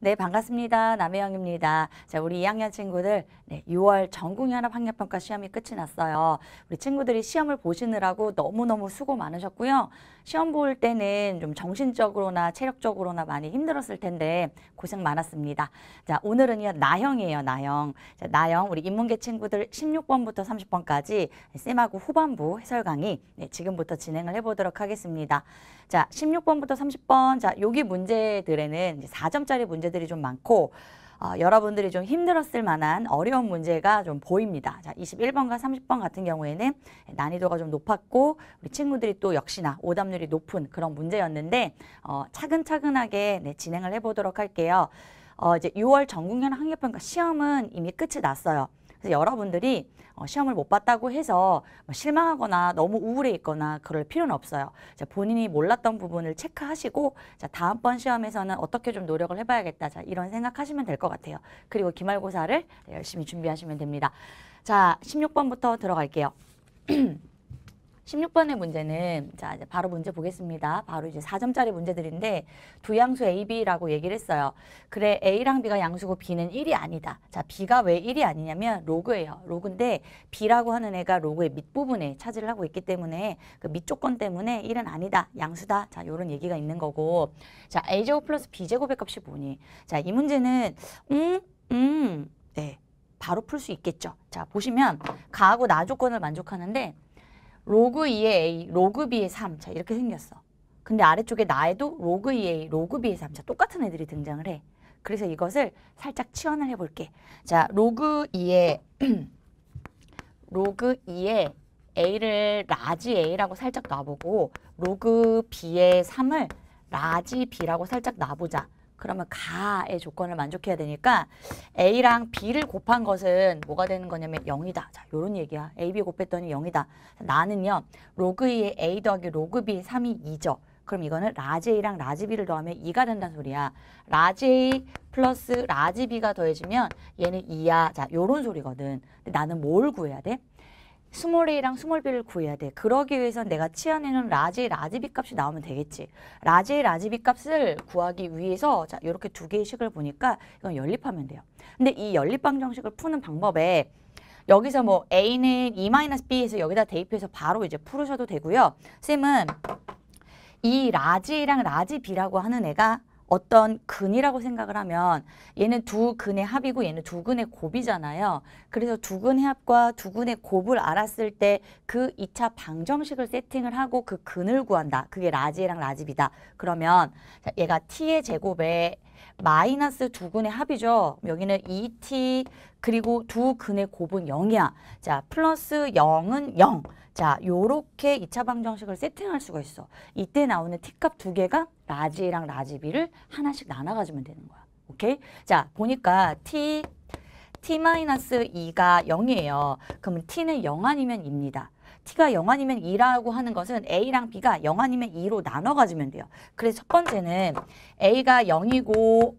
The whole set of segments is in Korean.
네, 반갑습니다. 남혜영입니다. 자, 우리 2학년 친구들 네, 6월 전국연합 학력평가 시험이 끝이 났어요. 우리 친구들이 시험을 보시느라고 너무너무 수고 많으셨고요. 시험 볼 때는 좀 정신적으로나 체력적으로나 많이 힘들었을 텐데 고생 많았습니다. 자, 오늘은요. 나형이에요. 나형. 자, 나형 우리 인문계 친구들 16번부터 30번까지 쌤하고 후반부 해설 강의 네, 지금부터 진행을 해보도록 하겠습니다. 자, 16번부터 30번 자, 여기 문제들에는 이제 4점짜리 문제 문제들이 좀 많고 어, 여러분들이 좀 힘들었을 만한 어려운 문제가 좀 보입니다. 자, 21번과 30번 같은 경우에는 난이도가 좀 높았고 우리 친구들이 또 역시나 오답률이 높은 그런 문제였는데 어, 차근차근하게 네, 진행을 해보도록 할게요. 어, 이제 6월 전국연 학력평가 시험은 이미 끝이 났어요. 그래서 여러분들이 어, 시험을 못 봤다고 해서 뭐 실망하거나 너무 우울해 있거나 그럴 필요는 없어요. 자, 본인이 몰랐던 부분을 체크하시고 자, 다음번 시험에서는 어떻게 좀 노력을 해봐야겠다. 자, 이런 생각하시면 될 것 같아요. 그리고 기말고사를 열심히 준비하시면 됩니다. 자, 16번부터 들어갈게요. 16번의 문제는 자 이제 바로 문제 보겠습니다. 바로 이제 4점짜리 문제들인데 두 양수 A, B라고 얘기를 했어요. 그래 A랑 B가 양수고 B는 1이 아니다. 자 B가 왜 1이 아니냐면 로그예요. 로그인데 B라고 하는 애가 로그의 밑부분에 차지를 하고 있기 때문에 그 밑조건 때문에 1은 아니다. 양수다. 자 이런 얘기가 있는 거고 자 A제곱 플러스 B제곱의 값이 뭐니? 자이 문제는 음, 음, 네. 바로 풀 수 있겠죠. 자 보시면 가하고 나 조건을 만족하는데 로그 2의 A, 로그 B의 3 자, 이렇게 생겼어. 근데 아래쪽에 나에도 로그 2A, 로그 B의 3 자, 똑같은 애들이 등장을 해. 그래서 이것을 살짝 치환을 해볼게. 자, 로그 2의 로그 2의 A를 라지 A라고 살짝 놔보고 로그 B의 3을 라지 B라고 살짝 놔보자. 그러면 가의 조건을 만족해야 되니까 A랑 B를 곱한 것은 뭐가 되는 거냐면 0이다. 자, 요런 얘기야. AB 곱했더니 0이다. 나는요. 로그 2에 A 더하기 로그 B 3이 2죠. 그럼 이거는 라지 A랑 라지 B를 더하면 2가 된다는 소리야. 라지 A 플러스 라지 B가 더해지면 얘는 2야. 자, 요런 소리거든. 근데 나는 뭘 구해야 돼? 스몰A랑 스몰B를 구해야 돼. 그러기 위해선 내가 치안에는 라지, 라지 B 값이 나오면 되겠지. 라지, 라지 B 값을 구하기 위해서 자 이렇게 두 개의 식을 보니까 이건 연립하면 돼요. 근데 이 연립방정식을 푸는 방법에 여기서 뭐 A는 E-B에서 여기다 대입해서 바로 이제 풀으셔도 되고요. 쌤은 이 라지랑 라지 B라고 하는 애가 어떤 근이라고 생각을 하면 얘는 두 근의 합이고 얘는 두 근의 곱이잖아요. 그래서 두 근의 합과 두 근의 곱을 알았을 때 그 2차 방정식을 세팅을 하고 그 근을 구한다. 그게 라지랑 라집이다. 그러면 얘가 t의 제곱에 마이너스 두 근의 합이죠. 여기는 2t e 그리고 두 근의 곱은 0이야. 자, 플러스 0은 0. 자, 요렇게 이차 방정식을 세팅할 수가 있어. 이때 나오는 t값 두 개가 라지랑 라지비를 하나씩 나눠 가지면 되는 거야. 오케이? 자, 보니까 t t-2가 0이에요. 그러 t는 0 아니면 입니다 t가 0 아니면 2라고 하는 것은 a랑 b가 0 아니면 2로 나눠 가지면 돼요. 그래서 첫 번째는 a가 0이고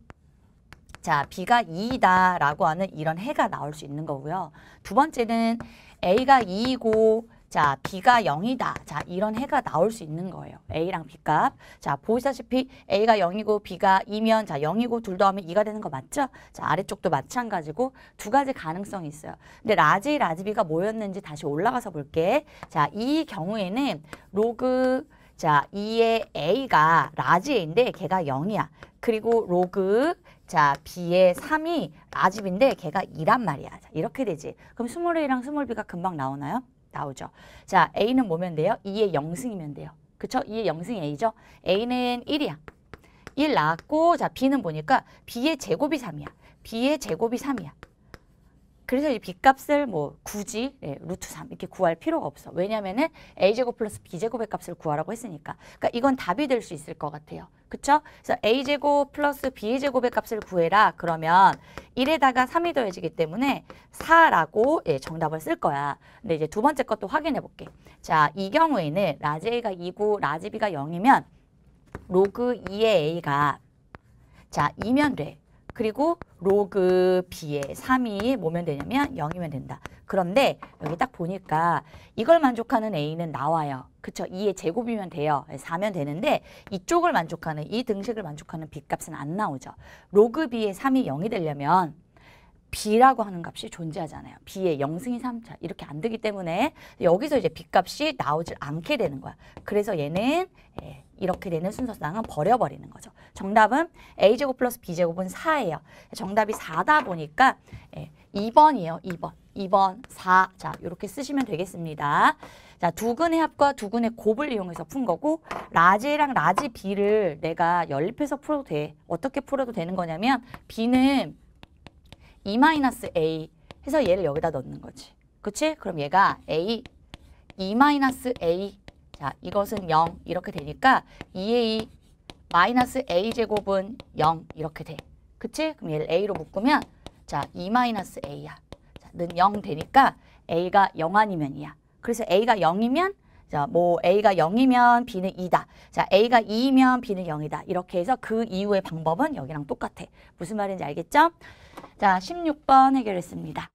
자 b가 2이다라고 하는 이런 해가 나올 수 있는 거고요. 두 번째는 a가 2이고 자, B가 0이다. 자, 이런 해가 나올 수 있는 거예요. A랑 B값. 자, 보시다시피 A가 0이고 B가 2면 자, 0이고 둘 더하면 2가 되는 거 맞죠? 자, 아래쪽도 마찬가지고 두 가지 가능성이 있어요. 근데 라지, 라지 B가 뭐였는지 다시 올라가서 볼게. 자, 이 경우에는 로그 자, 2의 A가 라지 A인데 걔가 0이야. 그리고 로그 자 B의 3이 라집인데 지 걔가 2란 말이야. 자, 이렇게 되지. 그럼 스몰 A랑 스몰 B가 금방 나오나요? 나오죠. 자, A는 뭐면 돼요? 2의 영승이면 돼요. 그죠 2의 영승이 A죠? A는 1이야. 1 나왔고, 자, B는 보니까 B의 제곱이 3이야. B의 제곱이 3이야. 그래서 이 b값을 뭐 굳이 예, 루트 3 이렇게 구할 필요가 없어. 왜냐면은 a제곱 플러스 b제곱의 값을 구하라고 했으니까. 그러니까 이건 답이 될 수 있을 것 같아요. 그쵸? 그래서 a제곱 플러스 b제곱의 값을 구해라. 그러면 1에다가 3이 더해지기 때문에 4라고 예, 정답을 쓸 거야. 근데 이제 두 번째 것도 확인해 볼게. 자, 이 경우에는 라지 a가 2고 라지 b가 0이면 로그 2의 a가 자, 2면 돼. 그리고 로그 b에 3이 뭐면 되냐면 0이면 된다. 그런데 여기 딱 보니까 이걸 만족하는 a는 나와요. 그쵸? 2의 제곱이면 돼요. 4면 되는데 이쪽을 만족하는 이 등식을 만족하는 b값은 안 나오죠. 로그 b에 3이 0이 되려면 b라고 하는 값이 존재하잖아요. b의 0승이 3차 이렇게 안 되기 때문에 여기서 이제 b값이 나오질 않게 되는 거야. 그래서 얘는 예, 이렇게 되는 순서상은 버려버리는 거죠. 정답은 A제곱 플러스 B제곱은 4예요. 정답이 4다 보니까 예, 2번이에요. 2번. 2번 4. 자, 이렇게 쓰시면 되겠습니다. 자, 두 근의 합과 두 근의 곱을 이용해서 푼 거고 라지 랑 라지 B를 내가 연립해서 풀어도 돼. 어떻게 풀어도 되는 거냐면 B는 2-A e 해서 얘를 여기다 넣는 거지. 그치? 그럼 얘가 A 2-A e 자, 이것은 0 이렇게 되니까 2a 마이너스 a 제곱은 0 이렇게 돼. 그치? 그럼 얘를 a로 묶으면 자, 2 마이너스 a야. 자, 는0 되니까 a가 0 아니면 이야 그래서 a가 0이면 자, 뭐 a가 0이면 b는 2다. 자, a가 2이면 b는 0이다. 이렇게 해서 그 이후의 방법은 여기랑 똑같아. 무슨 말인지 알겠죠? 자, 16번 해결했습니다.